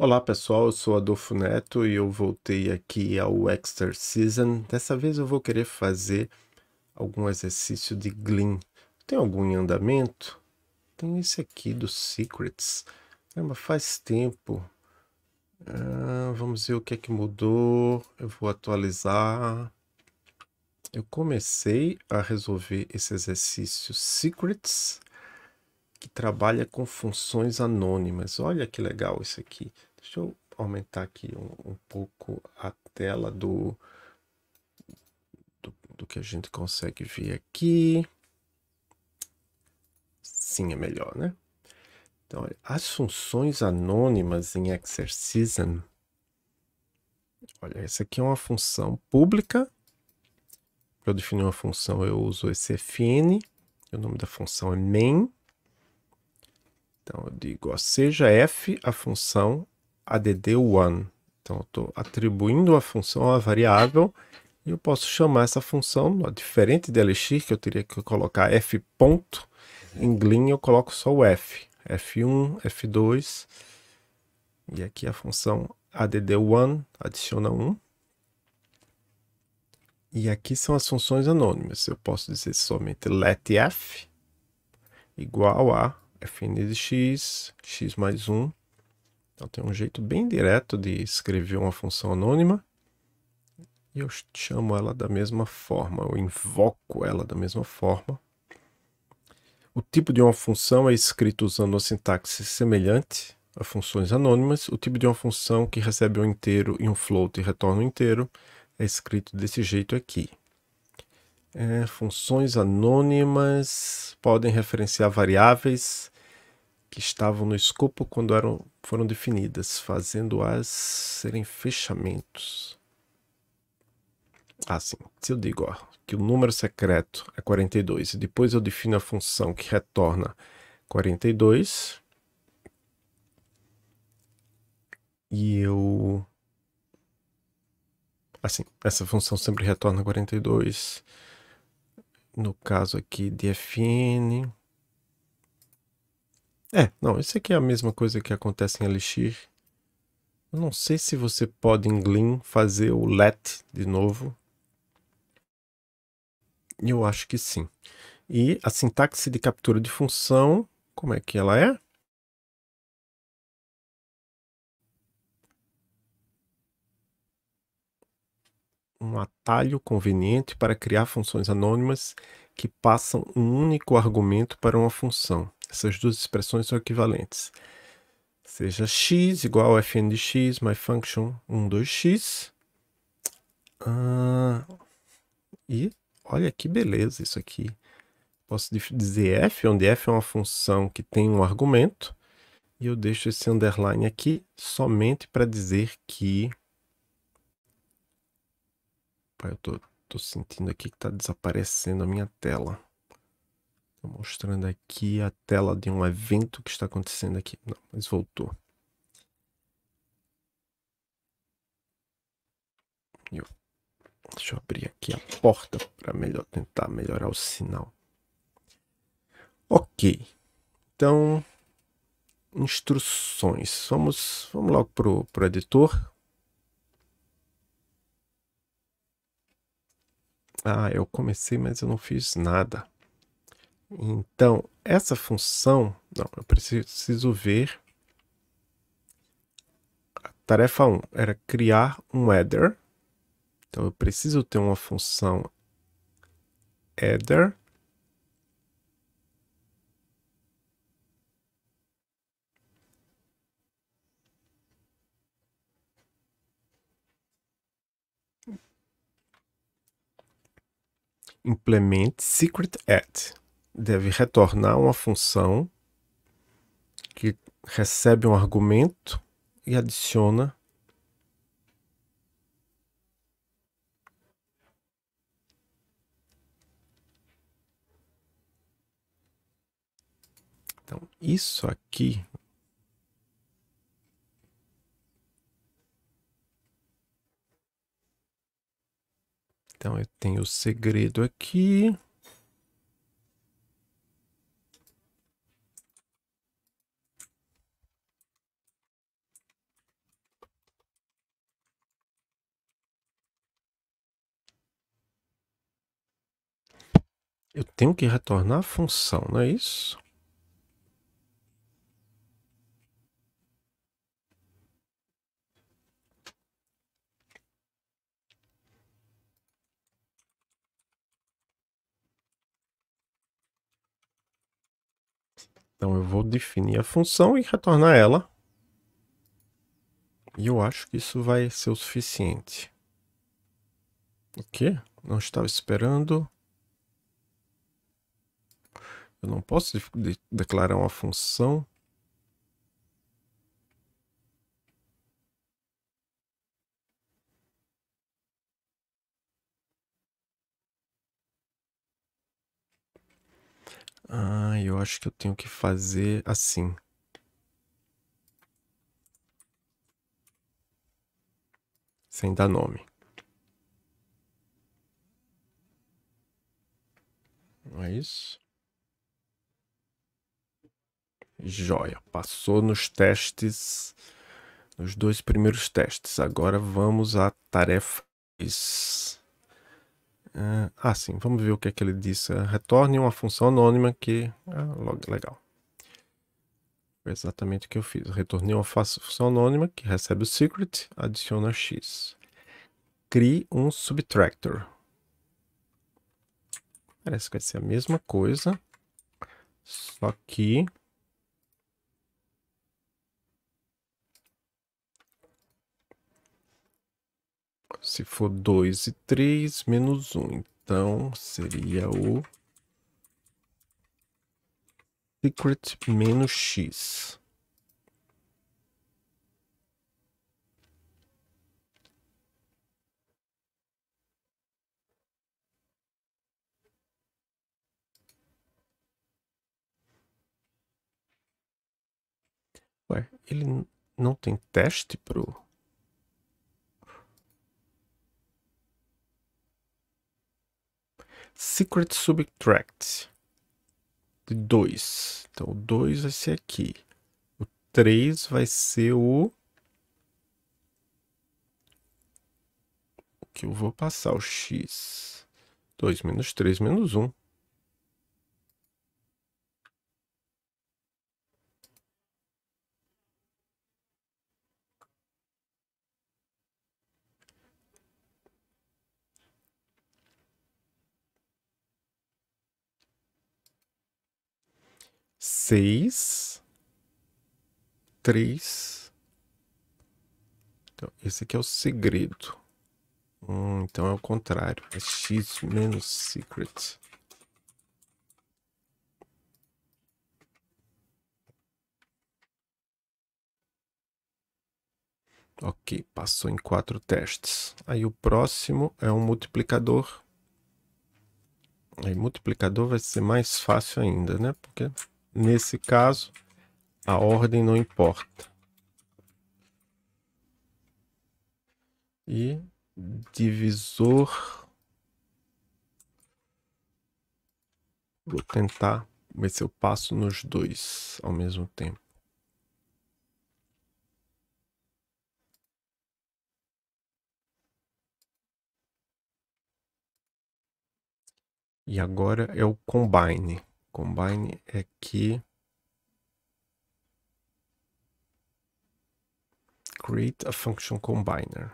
Olá pessoal, eu sou Adolfo Neto e eu voltei aqui ao Extra Season. Dessa vez eu vou querer fazer algum exercício de Gleam. Tem algum em andamento? Tem esse aqui do Secrets. Lembra? faz tempo. Ah, vamos ver o que é que mudou. Eu vou atualizar. Eu comecei a resolver esse exercício Secrets, que trabalha com funções anônimas. Olha que legal isso aqui. Deixa eu aumentar aqui um, um pouco a tela do, do, do que a gente consegue ver aqui. Sim, é melhor, né? Então, olha, as funções anônimas em Exercism. Olha, essa aqui é uma função pública. Para definir uma função, eu uso esse fn. O nome da função é main. Então, eu digo, ó, seja f a função add1. Então, eu estou atribuindo a função a variável e eu posso chamar essa função, diferente de Elixir, que eu teria que colocar f ponto, em Glin eu coloco só o f, f1, f2, e aqui a função add1 adiciona 1. E aqui são as funções anônimas. Eu posso dizer somente let f igual a fn de x, x mais 1, então tem um jeito bem direto de escrever uma função anônima e eu chamo ela da mesma forma, eu invoco ela da mesma forma. O tipo de uma função é escrito usando uma sintaxe semelhante a funções anônimas. O tipo de uma função que recebe um inteiro e um float e retorna um inteiro é escrito desse jeito aqui. É, funções anônimas podem referenciar variáveis que estavam no escopo quando eram, foram definidas, fazendo-as serem fechamentos. Assim, ah, se eu digo ó, que o número secreto é 42 e depois eu defino a função que retorna 42 e eu assim, essa função sempre retorna 42 no caso aqui de fn é, não, isso aqui é a mesma coisa que acontece em Elixir. Eu não sei se você pode em Gleam fazer o let de novo. Eu acho que sim. E a sintaxe de captura de função, como é que ela é? Um atalho conveniente para criar funções anônimas que passam um único argumento para uma função. Essas duas expressões são equivalentes. Seja x igual a fn de x function 1, 2x. Ah, e olha que beleza isso aqui. Posso dizer f, onde f é uma função que tem um argumento. E eu deixo esse underline aqui somente para dizer que... Pai, eu tô, tô sentindo aqui que está desaparecendo a minha tela. Estou mostrando aqui a tela de um evento que está acontecendo aqui. Não, mas voltou. Eu, deixa eu abrir aqui a porta para melhor tentar melhorar o sinal. Ok. Então, instruções. Vamos, vamos logo para o editor. Ah, eu comecei, mas eu não fiz nada. Então, essa função, não, eu preciso ver. Tarefa 1 era criar um header. Então, eu preciso ter uma função header. Implemente secret at deve retornar uma função que recebe um argumento e adiciona Então, isso aqui Então eu tenho o segredo aqui. Eu tenho que retornar a função, não é isso? Então eu vou definir a função e retornar ela. E eu acho que isso vai ser o suficiente. O quê? Não estava esperando. Eu não posso de declarar uma função. Ah, eu acho que eu tenho que fazer assim. Sem dar nome. Não é isso? Joia. Passou nos testes, nos dois primeiros testes. Agora vamos à tarefa. Ah, ah, sim, vamos ver o que é que ele disse. Retorne uma função anônima que. Ah, legal. Foi exatamente o que eu fiz. Retornei uma função anônima que recebe o secret, adiciona x. Crie um subtractor. Parece que vai ser a mesma coisa, só que Se for 2 e 3, menos 1. Um. Então, seria o secret menos x. Ué, ele não tem teste pro... Secret Subtract. De 2. Então, o 2 vai ser aqui. O 3 vai ser o... O que eu vou passar, o x. 2 menos 3 menos 1. 6, 3. Então, esse aqui é o segredo. Hum, então é o contrário. É x menos secret. Ok, passou em quatro testes. Aí o próximo é um multiplicador. Aí multiplicador vai ser mais fácil ainda, né? Porque Nesse caso, a ordem não importa. E divisor. Vou tentar ver se eu passo nos dois ao mesmo tempo. E agora é o combine combine é que create a function combiner.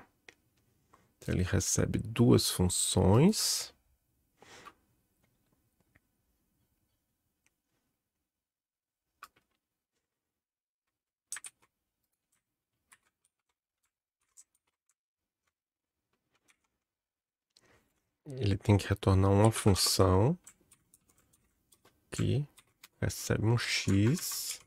Então, ele recebe duas funções. Ele tem que retornar uma função aqui, recebe um X.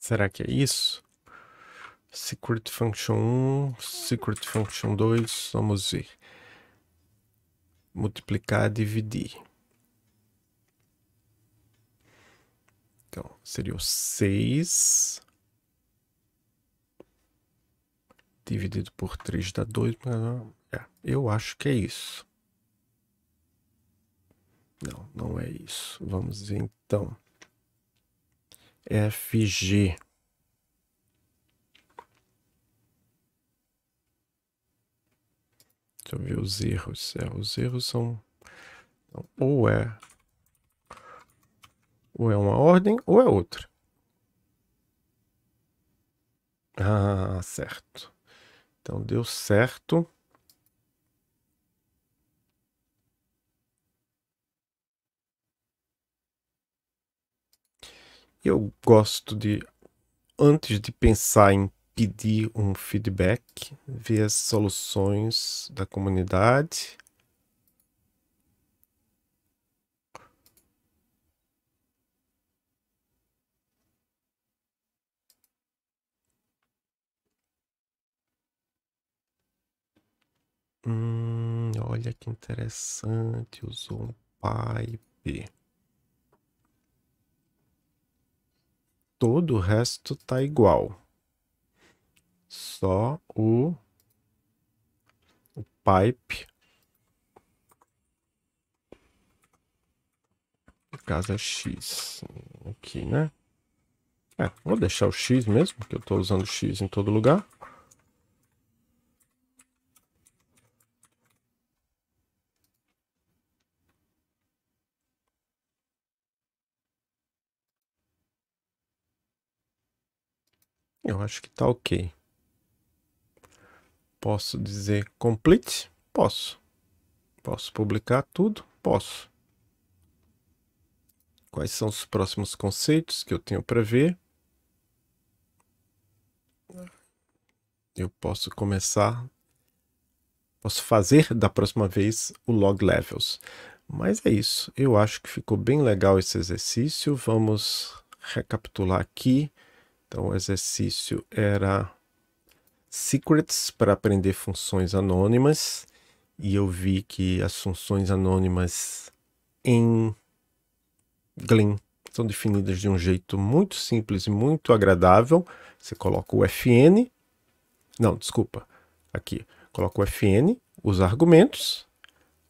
Será que é isso? Secret function 1, secret function 2, vamos ver. Multiplicar, dividir. Então, seria o 6 dividido por 3 dá 2, é, eu acho que é isso. Não, não é isso. Vamos ver então. FG. Deixa eu ver os erros. É, os erros são. Então, ou é. Ou é uma ordem ou é outra. Ah, certo. Então deu certo. Eu gosto de, antes de pensar em pedir um feedback, ver as soluções da comunidade Hum, olha que interessante, usou um pipe. Todo o resto tá igual. Só o, o pipe. No caso é X aqui, né? É, vou deixar o X mesmo, porque eu estou usando X em todo lugar. Eu acho que tá ok. Posso dizer complete? Posso. Posso publicar tudo? Posso. Quais são os próximos conceitos que eu tenho para ver? Eu posso começar, posso fazer da próxima vez o log levels. Mas é isso. Eu acho que ficou bem legal esse exercício. Vamos recapitular aqui. Então o exercício era secrets para aprender funções anônimas e eu vi que as funções anônimas em Glen são definidas de um jeito muito simples e muito agradável. Você coloca o fn, não, desculpa, aqui, coloca o fn, os argumentos,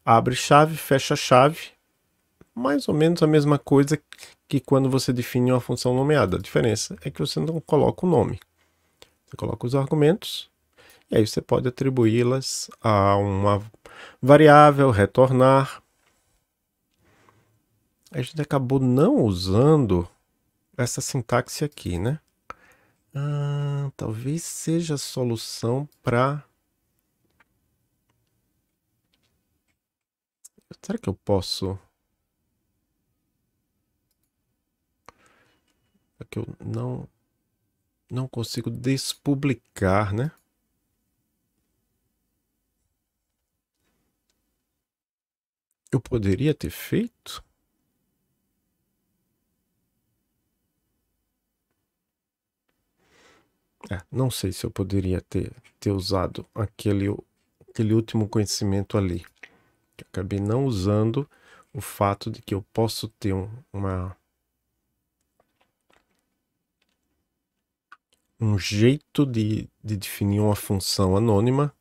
abre chave, fecha chave mais ou menos a mesma coisa que quando você define uma função nomeada. A diferença é que você não coloca o nome. Você coloca os argumentos e aí você pode atribuí-las a uma variável, retornar. A gente acabou não usando essa sintaxe aqui, né? Ah, talvez seja a solução para... Será que eu posso... É que eu não não consigo despublicar, né? Eu poderia ter feito? É, não sei se eu poderia ter, ter usado aquele, aquele último conhecimento ali. acabei não usando o fato de que eu posso ter um, uma um jeito de, de definir uma função anônima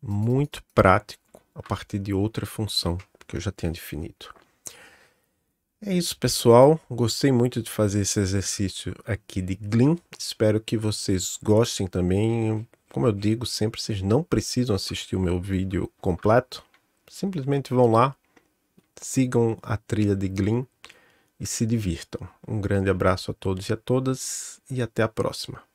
muito prático a partir de outra função que eu já tinha definido. É isso, pessoal. Gostei muito de fazer esse exercício aqui de Glin. Espero que vocês gostem também. Como eu digo sempre, vocês não precisam assistir o meu vídeo completo. Simplesmente vão lá, sigam a trilha de Glin e se divirtam. Um grande abraço a todos e a todas e até a próxima.